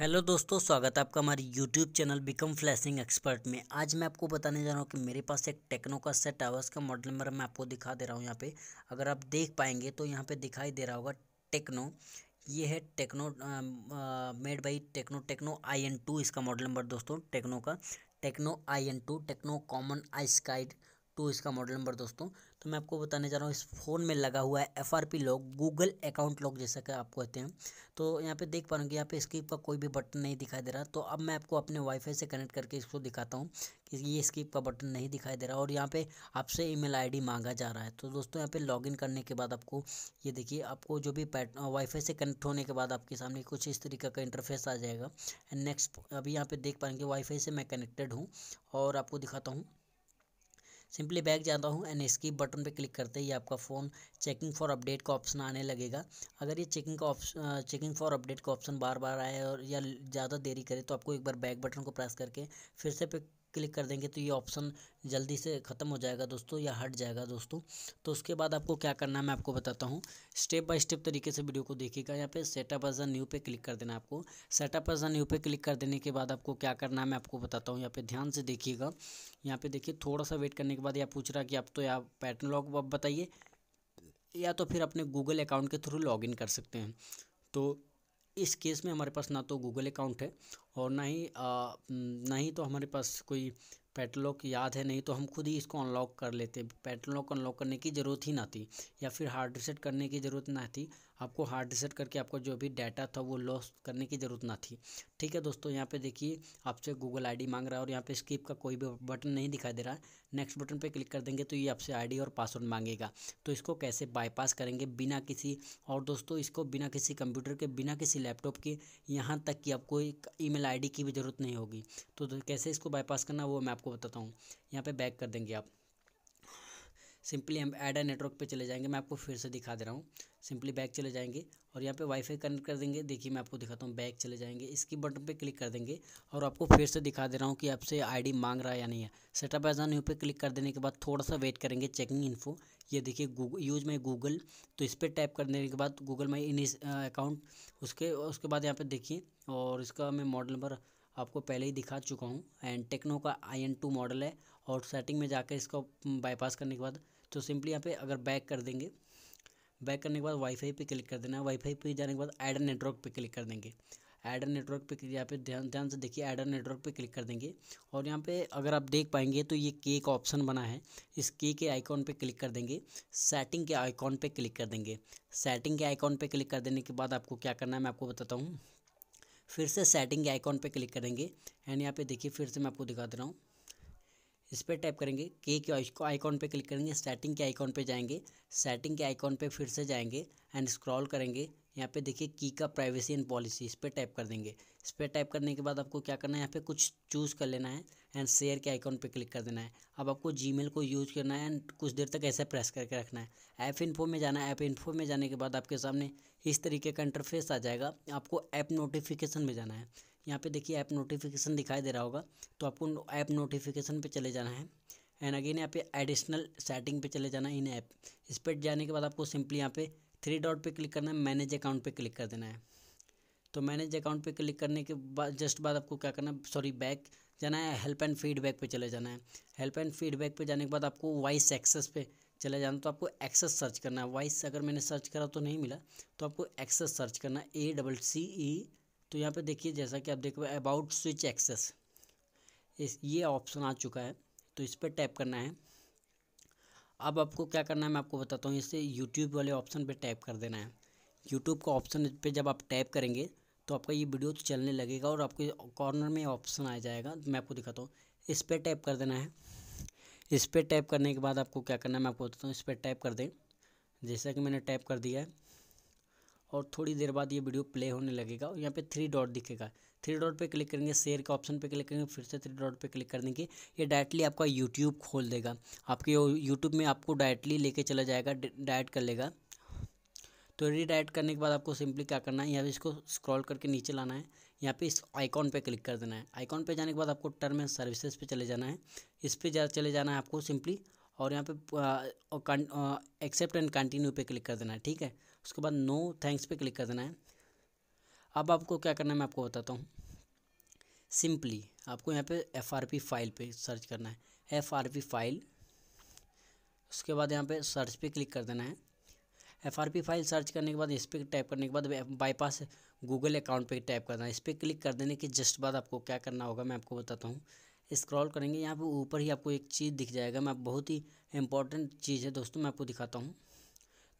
hello दोस्तों स्वागत है आपका हमारे YouTube channel become flashing expert में आज मैं आपको बताने जा रहा हूँ कि मेरे पास एक टेक्नो का सेट आवर्स का मॉडल नंबर मैं आपको दिखा दे रहा हूँ यहाँ पे अगर आप देख पाएंगे तो यहाँ पे दिखाई दे रहा होगा टेक्नो ये है Tecno made by Tecno Tecno I N two इसका मॉडल नंबर दोस्तों टेक्नो का Tecno I N two Tecno Camon I Sky two इसका मॉडल नंबर दोस्तों तो मैं आपको बताने जा रहा हूँ इस फ़ोन में लगा हुआ है F R P lock Google account lock जैसा कि आप कहते हैं तो यहाँ पे देख पा रहा हूँ कि यहाँ पे स्किप का कोई भी बटन नहीं दिखाई दे रहा तो अब मैं आपको अपने वाईफाई से कनेक्ट करके इसको दिखाता हूँ कि ये स्किप का बटन नहीं दिखाई दे रहा और यहाँ पर आपसे आई डी मांगा जा रहा है तो दोस्तों यहाँ लॉग इन करने के बाद आपको ये देखिए आपको जो भी पैट वाईफाई से कनेक्ट होने के बाद आपके सामने कुछ इस तरीके का इंटरफेस आ जाएगा एंड नेक्स्ट अभी यहाँ पर देख पाएंगे वाईफाई से मैं कनेक्टेड हूँ और आपको दिखाता हूँ सिंपली बैग जाता हूँ एंड स्कीप बटन पर क्लिक करते ही आपका फ़ोन चेकिंग फॉर अपडेट का ऑप्शन आने लगेगा अगर ये चेकिंग का ऑप्शन चेकिंग फॉर अपडेट का ऑप्शन बार बार आए और या ज़्यादा देरी करे तो आपको एक बार बैक बटन को प्रेस करके फिर से पिक क्लिक कर देंगे तो ये ऑप्शन जल्दी से ख़त्म हो जाएगा दोस्तों या हट जाएगा दोस्तों तो उसके बाद आपको क्या करना है मैं आपको बताता हूँ स्टेप बाय स्टेप तरीके से वीडियो को देखिएगा यहाँ पे सेटअप एज अ न्यू पे क्लिक कर देना आपको सेटअप एज अ न्यू पे क्लिक कर देने के बाद आपको क्या करना है मैं आपको बताता हूँ यहाँ पे ध्यान से देखिएगा यहाँ पे देखिए थोड़ा सा वेट करने के बाद यह पूछ रहा कि आप तो यहाँ पैटर्न लॉग बताइए या तो फिर अपने गूगल अकाउंट के थ्रू लॉग कर सकते हैं तो इस केस में हमारे पास ना तो गूगल अकाउंट है और ना ही ना ही तो हमारे पास कोई पेटलॉक याद है नहीं तो हम खुद ही इसको अनलॉक कर लेते पेटलॉक अनलॉक करने की ज़रूरत ही ना थी या फिर हार्ड रिसेट करने की ज़रूरत ना थी आपको हार्ड रिसेट करके आपको जो भी डाटा था वो लॉस करने की ज़रूरत ना थी ठीक है दोस्तों यहाँ पे देखिए आपसे गूगल आईडी मांग रहा है और यहाँ पे स्किप का कोई भी बटन नहीं दिखाई दे रहा है नेक्स्ट बटन पे क्लिक कर देंगे तो ये आपसे आईडी और पासवर्ड मांगेगा तो इसको कैसे बाईपास करेंगे बिना किसी और दोस्तों इसको बिना किसी कंप्यूटर के बिना किसी लैपटॉप के यहाँ तक कि आपको ई मेल की भी ज़रूरत नहीं होगी तो, तो कैसे इसको बाईपास करना वो मैं आपको बताता हूँ यहाँ पे बैक कर देंगे आप सिंपली हम एड नेटवर्क पे चले जाएंगे मैं आपको फिर से दिखा दे रहा हूँ सिंपली बैक चले जाएंगे और यहाँ पे वाईफाई कनेक्ट कर देंगे देखिए मैं आपको दिखाता हूँ बैक चले जाएंगे इसकी बटन पे क्लिक कर देंगे और आपको फिर से दिखा दे रहा हूँ कि आपसे आईडी मांग रहा है या नहीं है सेटअप एज यू पे क्लिक कर देने के बाद थोड़ा सा वेट करेंगे चेकिंग इन्फो ये देखिए गूगल यूज माई गूगल तो इस पर टाइप कर देने के बाद गूगल माई इन अकाउंट उसके उसके बाद यहाँ पर देखिए और इसका मैं मॉडल नंबर आपको पहले ही दिखा चुका हूँ एंड टेक्नो का आई एन टू मॉडल है और सेटिंग में जाकर इसको बाईपास करने के बाद तो सिंपली यहाँ पे अगर बैक कर देंगे बैक करने के बाद वाईफाई पे क्लिक कर देना है वाईफाई पे जाने के बाद एडर नेटवर्क पे क्लिक कर देंगे एडर नेटवर्क पे यहाँ पे ध्यान ध्यान से देखिए एडर नेटवर्क पे क्लिक कर देंगे और यहाँ पे अगर आप देख पाएंगे तो ये के का ऑप्शन बना है इस के के आइकॉन पे क्लिक कर देंगे सेटिंग के आइकॉन पे क्लिक कर देंगे सेटिंग के आइकॉन पे क्लिक कर देने के बाद आपको क्या करना है मैं आपको बताता हूँ फिर से सेटिंग के आइकॉन पे क्लिक करेंगे एंड यहाँ पे देखिए फिर से मैं आपको दिखा दे रहा हूँ इस पर टाइप करेंगे के के आइकॉन पे क्लिक करेंगे सेटिंग के आइकॉन पे जाएंगे सेटिंग के आइकॉन पे फिर से जाएंगे एंड स्क्रॉल करेंगे यहाँ पे देखिए की का प्राइवेसी एंड पॉलिसी इस पर टाइप कर देंगे इस पर टाइप करने के बाद आपको क्या करना है यहाँ पे कुछ चूज़ कर लेना है एंड शेयर के आइकॉन पे क्लिक कर देना है अब आपको जीमेल को यूज़ करना है एंड कुछ देर तक ऐसे प्रेस करके रखना है ऐप इन्फो में जाना है ऐप इन्फो में जाने के बाद आपके सामने इस तरीके का इंटरफेस आ जाएगा आपको ऐप नोटिफिकेशन में जाना है यहाँ पे देखिए ऐप नोटिफिकेशन दिखाई दे रहा होगा तो आपको ऐप नोटिफिकेशन पे चले जाना है एंड अगेन यहाँ पे एडिशनल सेटिंग पे चले जाना है इन ऐप इस पर जाने के बाद आपको सिंपली यहाँ पे थ्री डॉट पे क्लिक करना है मैनेज अकाउंट पे क्लिक कर देना है तो मैनेज अकाउंट पे क्लिक करने के बाद जस्ट बाद आपको क्या करना है सॉरी बैक जाना है हेल्प एंड फीडबैक पे चले जाना है हेल्प एंड फीडबैक पे जाने के बाद आपको वाइस एक्सेस पे चले जाना तो आपको एक्सेस सर्च करना है वाइस अगर मैंने सर्च करा तो नहीं मिला तो आपको एक्सेस सर्च करना ए डबल सी ई तो यहाँ पे देखिए जैसा कि आप देख अबाउट स्विच एक्सेस ये ऑप्शन आ चुका है तो इस पर टैप करना है अब आपको क्या करना है मैं आपको बताता हूँ इसे यूट्यूब वाले ऑप्शन पर टैप कर देना है यूट्यूब का ऑप्शन पर जब आप टैप करेंगे तो आपका ये वीडियो तो चलने लगेगा और आपके कॉर्नर में ऑप्शन आ जाएगा मैं आपको दिखाता हूँ इस पर टैप कर देना है इस पर टैप करने के बाद आपको क्या करना है मैं आपको बताता हूँ इस पर टैप कर दें जैसा कि मैंने टैप कर दिया है और थोड़ी देर बाद ये वीडियो प्ले होने लगेगा और यहाँ पे थ्री डॉट दिखेगा थ्री डॉट पे क्लिक करेंगे शेयर के ऑप्शन पे क्लिक करेंगे फिर से थ्री डॉट पे क्लिक कर देंगे ये डायरेक्टली आपका यूट्यूब खोल देगा आपके यूट्यूब में आपको डायरेक्टली लेके चला जाएगा डायरेक्ट कर लेगा तो रीडायरेक्ट करने के बाद आपको सिंपली क्या करना है यहाँ पर इसको स्क्रॉल करके नीचे लाना है यहाँ पे इस आइकॉन पे क्लिक कर देना है आइकॉन पे जाने के बाद आपको टर्म एंड सर्विसेज पे चले जाना है इस पे जा चले जाना है आपको सिंपली और यहाँ पे एक्सेप्ट एंड कंटिन्यू पे क्लिक कर देना है ठीक है उसके बाद नो थैंक्स पे क्लिक कर देना है अब आपको क्या करना है मैं आपको बताता हूँ सिंपली आपको यहाँ पर एफ आर पी फाइल पर सर्च करना है एफ आर पी फाइल उसके बाद यहाँ पर सर्च पर क्लिक कर देना है एफ फाइल सर्च करने के बाद इस पर टाइप करने के बाद बाईपास गूगल अकाउंट पे टाइप करना है इस पर क्लिक कर देने के जस्ट बाद आपको क्या करना होगा मैं आपको बताता हूँ स्क्रॉल करेंगे यहाँ पे ऊपर ही आपको एक चीज़ दिख जाएगा मैं बहुत ही इंपॉर्टेंट चीज़ है दोस्तों मैं आपको दिखाता हूँ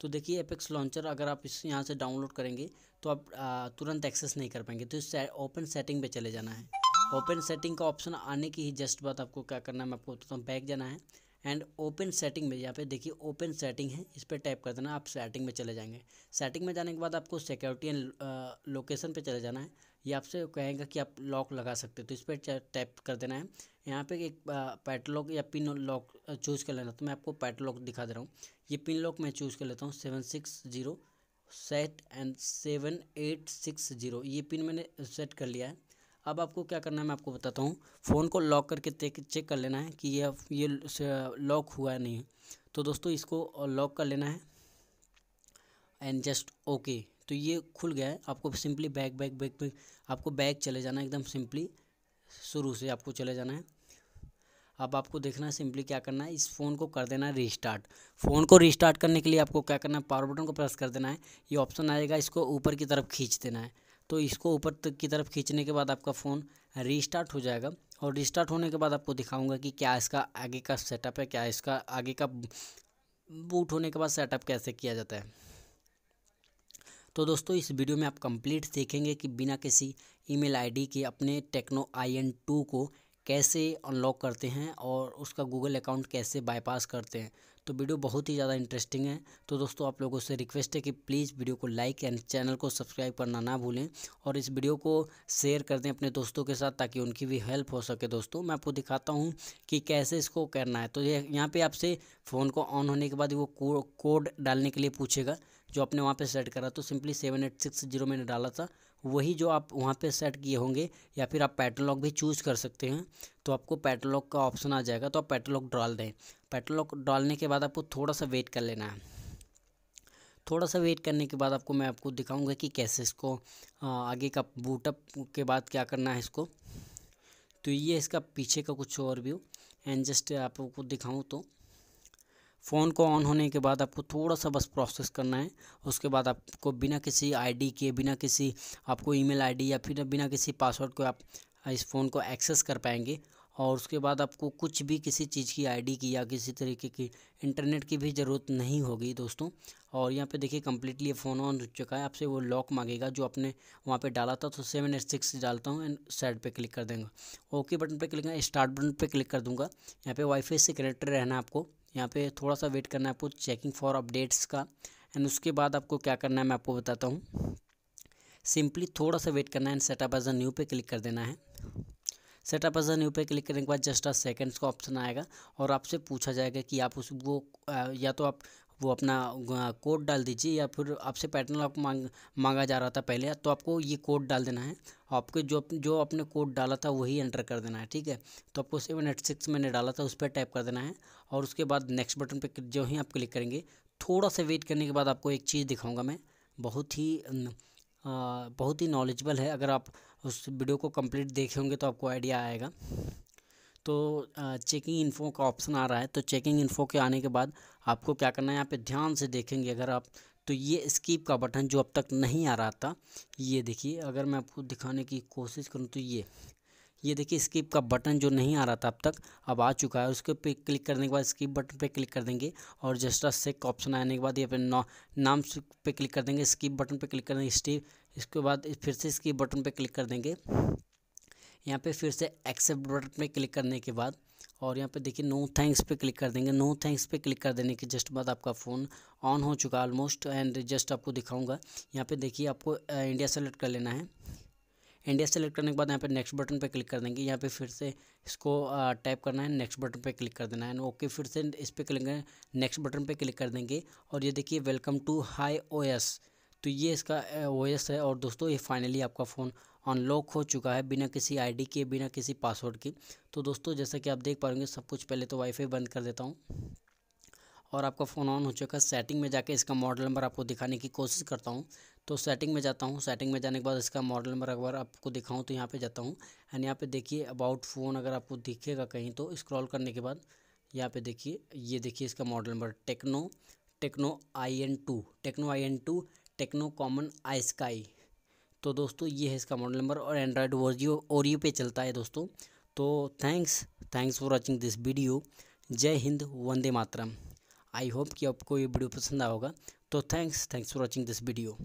तो देखिए एपेक्स लॉन्चर अगर आप इस यहाँ से डाउनलोड करेंगे तो आप तुरंत एक्सेस नहीं कर पाएंगे तो इस ओपन सेटिंग पे चले जाना है ओपन सेटिंग का ऑप्शन आने की ही जस्ट बाद आपको क्या करना है मैं आपको बताता हूँ बैक जाना है एंड ओपन सेटिंग में यहाँ पे देखिए ओपन सेटिंग है इस पर टाइप कर देना आप सेटिंग में चले जाएंगे सेटिंग में जाने के बाद आपको सिक्योरिटी एंड लोकेशन पे चले जाना है ये आपसे कहेगा कि आप लॉक लगा सकते हो तो इस पर टाइप कर देना है यहाँ पे एक पैटलॉक uh, या पिन लॉक चूज़ कर लेना तो मैं आपको पैटलॉक दिखा दे रहा हूँ ये पिन लॉक मैं चूज़ कर लेता हूँ seven six zero set and seven eight six zero ये पिन मैंने सेट कर लिया है अब आपको क्या करना है मैं आपको बताता हूँ फ़ोन को लॉक करके चेक कर लेना है कि ये ये लॉक हुआ है नहीं तो दोस्तों इसको लॉक कर लेना है एंड जस्ट ओके तो ये खुल गया है आपको simply back back back back आपको बैक चले जाना है एकदम सिंपली शुरू से आपको चले जाना है अब आपको देखना है सिंपली क्या करना है इस फ़ोन को कर देना है रिस्टार्ट फ़ोन को रिस्टार्ट करने के लिए आपको क्या करना है पावर बटन को प्रेस कर देना है ये ऑप्शन आएगा इसको ऊपर की तरफ खींच देना है तो इसको ऊपर तक की तरफ खींचने के बाद आपका फ़ोन रिस्टार्ट हो जाएगा और रिस्टार्ट होने के बाद आपको दिखाऊंगा कि क्या इसका आगे का सेटअप है क्या इसका आगे का बूट होने के बाद सेटअप कैसे किया जाता है तो दोस्तों इस वीडियो में आप कंप्लीट देखेंगे कि बिना किसी ईमेल आईडी के अपने टेक्नो आई एन टू को कैसे अनलॉक करते हैं और उसका गूगल अकाउंट कैसे बाईपास करते हैं तो वीडियो बहुत ही ज़्यादा इंटरेस्टिंग है तो दोस्तों आप लोगों से रिक्वेस्ट है कि प्लीज़ वीडियो को लाइक एंड चैनल को सब्सक्राइब करना ना भूलें और इस वीडियो को शेयर कर दें अपने दोस्तों के साथ ताकि उनकी भी हेल्प हो सके दोस्तों मैं आपको दिखाता हूँ कि कैसे इसको करना है तो ये यहाँ पर आपसे फ़ोन को ऑन होने के बाद वो कोड डालने के लिए पूछेगा जो आपने वहाँ पर सेट करा तो simply seven eight six zero मैंने डाला था वही जो आप वहाँ पे सेट किए होंगे या फिर आप पैटलॉग भी चूज़ कर सकते हैं तो आपको पैटलॉग का ऑप्शन आ जाएगा तो आप पैटलॉग डाल दें पैटलॉग डालने के बाद आपको थोड़ा सा वेट कर लेना है थोड़ा सा वेट करने के बाद आपको मैं आपको दिखाऊंगा कि कैसे इसको आगे का बूटअप के बाद क्या करना है इसको तो ये इसका पीछे का कुछ और व्यू एंड जस्ट आपको दिखाऊँ तो फ़ोन को ऑन होने के बाद आपको थोड़ा सा बस प्रोसेस करना है उसके बाद आपको बिना किसी आईडी के बिना किसी आपको ईमेल आईडी या फिर बिना किसी पासवर्ड को आप इस फ़ोन को एक्सेस कर पाएंगे और उसके बाद आपको कुछ भी किसी चीज़ की आईडी की या किसी तरीके की इंटरनेट की भी ज़रूरत नहीं होगी दोस्तों और यहाँ पे देखिए कम्प्लीटली फ़ोन ऑन हो चुका है आपसे वो लॉक मांगेगा जो आपने वहाँ पे डाला था तो सेवन एट सिक्स डालता हूँ एंड साइड पे क्लिक कर देंगे ओके बटन पे क्लिक स्टार्ट बटन पे क्लिक कर दूँगा यहाँ पर वाईफाई से कनेक्टेड रहना आपको यहाँ पे थोड़ा सा वेट करना है आपको चेकिंग फॉर अपडेट्स का एंड उसके बाद आपको क्या करना है मैं आपको बताता हूँ सिंपली थोड़ा सा वेट करना है and setup as a new पे क्लिक कर देना है सेटअप एज अ न्यू पे क्लिक करने के बाद जस्ट अ सेकेंड्स का ऑप्शन आएगा और आपसे पूछा जाएगा कि आप उस वो या तो आप वो अपना कोड डाल दीजिए या फिर आपसे पैटर्न लॉक मांग मांगा जा रहा था पहले तो आपको ये कोड डाल देना है आपके जो जो आपने कोड डाला था वही एंटर कर देना है ठीक है तो आपको सेवन एट सिक्स मैंने डाला था उस पर टाइप कर देना है और उसके बाद नेक्स्ट बटन पर जो ही आप क्लिक करेंगे थोड़ा सा वेट करने के बाद आपको एक चीज़ दिखाऊँगा मैं बहुत ही आ, बहुत ही नॉलेजबल है अगर आप उस वीडियो को कम्प्लीट देखे होंगे तो आपको आइडिया आएगा तो चेकिंग इन्फो का ऑप्शन आ रहा है तो चेकिंग इन्फो के आने के बाद आपको क्या करना है यहाँ पे ध्यान से देखेंगे अगर आप तो ये स्कीप का बटन जो अब तक नहीं आ रहा था ये देखिए अगर मैं आपको दिखाने की कोशिश करूँ तो ये ये देखिए स्किप का बटन जो नहीं आ रहा था अब तक अब आ चुका है उसके पे क्लिक करने के बाद स्किप बटन पे क्लिक कर देंगे और जस्ट अ सेक ऑप्शन आने के बाद ये अपने ना नाम पे क्लिक कर देंगे स्किप बटन पे क्लिक कर देंगे स्टीप इसके बाद फिर से स्किप बटन पे क्लिक कर देंगे यहाँ पे फिर से एक्सेप्ट बटन पे क्लिक करने के बाद और यहाँ पे देखिए नो थैंक्स पे क्लिक कर देंगे नो थैंक्स पे क्लिक कर देने के जस्ट बाद आपका फ़ोन ऑन हो चुका ऑलमोस्ट एंड जस्ट आपको दिखाऊंगा यहाँ पे देखिए आपको इंडिया सेलेक्ट कर लेना है इंडिया सेलेक्ट करने के बाद यहाँ पे नेक्स्ट बटन पे क्लिक कर देंगे यहाँ पे फिर से इसको टाइप करना है नेक्स्ट बटन पे क्लिक कर देना है ओके फिर से इस पर क्लिक करें नेक्स्ट बटन पे क्लिक कर देंगे और ये देखिए वेलकम टू हाई ओ तो ये इसका ओ है और दोस्तों ये फाइनली आपका फ़ोन अनलॉक हो चुका है बिना किसी आईडी के बिना किसी पासवर्ड के तो दोस्तों जैसा कि आप देख पाएंगे सब कुछ पहले तो वाईफाई बंद कर देता हूँ और आपका फ़ोन ऑन हो चुका है सेटिंग में जाके इसका मॉडल नंबर आपको दिखाने की कोशिश करता हूँ तो सेटिंग में जाता हूँ सेटिंग में जाने के बाद इसका मॉडल नंबर अगर आपको दिखाऊँ तो यहाँ पर जाता हूँ एंड यहाँ पर देखिए अबाउट फ़ोन अगर आपको दिखेगा कहीं तो इस्क्रॉल करने के बाद यहाँ पर देखिए ये देखिए इसका model number Tecno Tecno I N two Tecno I N two Tecno Camon I Sky तो दोस्तों ये है इसका मॉडल नंबर और एंड्रॉयड और ओरियो पे चलता है दोस्तों तो thanks thanks for watching this video जय हिंद वंदे मातरम आई होप कि आपको ये वीडियो पसंद आएगा तो thanks thanks for watching this video